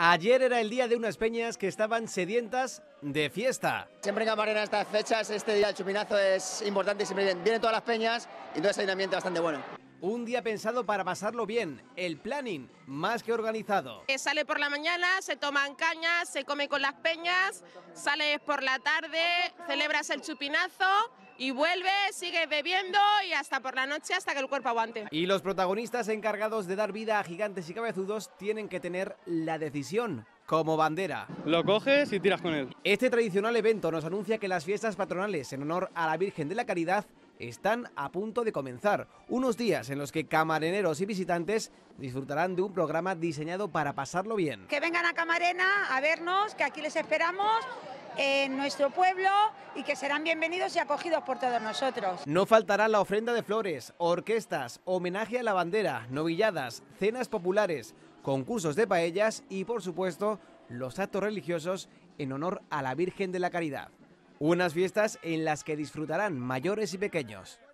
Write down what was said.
Ayer era el día de unas peñas que estaban sedientas de fiesta. Siempre en Camarena estas fechas, este día del chupinazo es importante y siempre vienen, todas las peñas y entonces hay un ambiente bastante bueno. Un día pensado para pasarlo bien, el planning más que organizado. Eh, sale por la mañana, se toman cañas, se come con las peñas, sales por la tarde, celebras el chupinazo y vuelve, sigue bebiendo y hasta por la noche hasta que el cuerpo aguante. Y los protagonistas encargados de dar vida a gigantes y cabezudos tienen que tener la decisión. Como bandera. Lo coges y tiras con él. Este tradicional evento nos anuncia que las fiestas patronales en honor a la Virgen de la Caridad están a punto de comenzar. Unos días en los que camareneros y visitantes disfrutarán de un programa diseñado para pasarlo bien. Que vengan a Camarena a vernos, que aquí les esperamos en nuestro pueblo y que serán bienvenidos y acogidos por todos nosotros. No faltará la ofrenda de flores, orquestas, homenaje a la bandera, novilladas, cenas populares, concursos de paellas y, por supuesto, los actos religiosos en honor a la Virgen de la Caridad. Unas fiestas en las que disfrutarán mayores y pequeños.